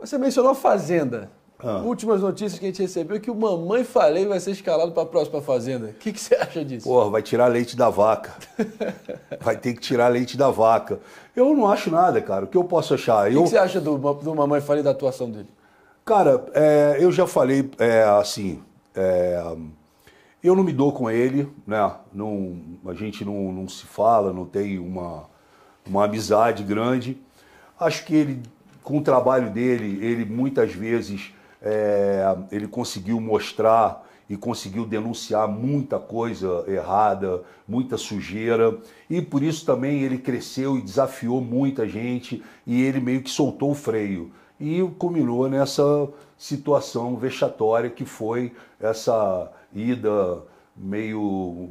Você mencionou a Fazenda. Ah. Últimas notícias que a gente recebeu é que o Mamãe Falei vai ser escalado para a próxima Fazenda. O que, que, você acha disso? Porra, vai tirar leite da vaca. vai ter que tirar leite da vaca. Eu não acho nada, cara. O que eu posso achar? O que, eu... que, você acha do, do Mamãe Falei, da atuação dele? Cara, é, eu já falei é, assim. É, eu não me dou com ele, né? Não, a gente não, não se fala, não tem uma, uma amizade grande. Acho que ele com o trabalho dele, ele muitas vezes é, ele conseguiu mostrar e conseguiu denunciar muita coisa errada, muita sujeira, e por isso também ele cresceu e desafiou muita gente e ele meio que soltou o freio e culminou nessa situação vexatória que foi essa ida meio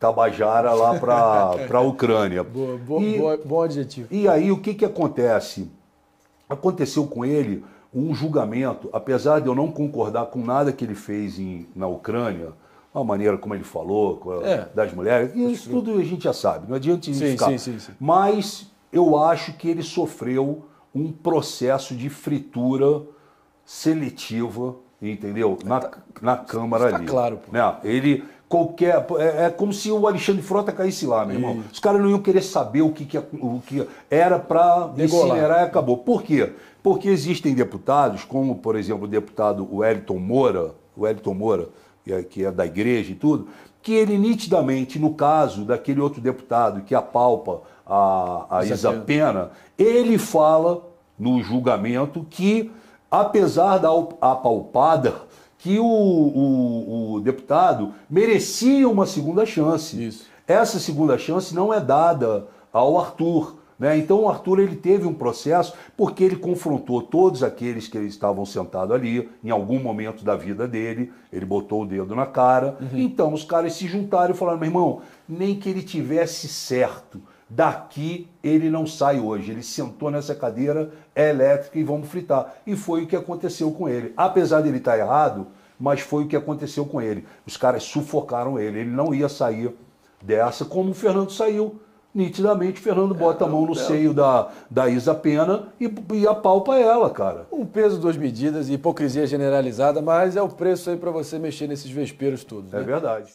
Tabajara lá para a Ucrânia. Boa, boa, e, boa, bom adjetivo. E aí o que, que acontece? Aconteceu com ele um julgamento, apesar de eu não concordar com nada que ele fez em, na Ucrânia, a maneira como ele falou a, é. das mulheres, isso tudo a gente já sabe, não adianta identificar. Sim, sim, sim, sim. Mas eu acho que ele sofreu um processo de fritura seletiva, entendeu? Na, na tá, Câmara tá ali. claro. Pô. Né? Ele, qualquer. É, é, como se o Alexandre Frota caísse lá, meu irmão. Isso. Os caras não iam querer saber o que, que, o que era para incinerar e acabou. Por quê? Porque existem deputados, como, por exemplo, o deputado Wellington Moura, Wellington Moura, que é, é da igreja e tudo, que ele nitidamente, no caso daquele outro deputado que apalpa a, a Isa Pena, ele fala no julgamento que, apesar da apalpada que o, o, o deputado merecia uma segunda chance. Isso. Essa segunda chance não é dada ao Arthur. Né? Então o Arthur ele teve um processo porque ele confrontou todos aqueles que estavam sentados ali, em algum momento da vida dele, ele botou o dedo na cara. Uhum. Então os caras se juntaram e falaram: meu irmão, nem que ele tivesse certo, Daqui ele não sai hoje. Ele sentou nessa cadeira é elétrica e vamos fritar. E foi o que aconteceu com ele. Apesar dele estar errado, mas foi o que aconteceu com ele. Os caras sufocaram ele. Ele não ia sair dessa como o Fernando saiu. Nitidamente, Fernando bota é, a mão no é. seio da, da Isa Pena e, e apalpa ela, cara. Um peso, duas medidas, hipocrisia generalizada, mas é o preço aí para você mexer nesses vesperos todos. É né? verdade.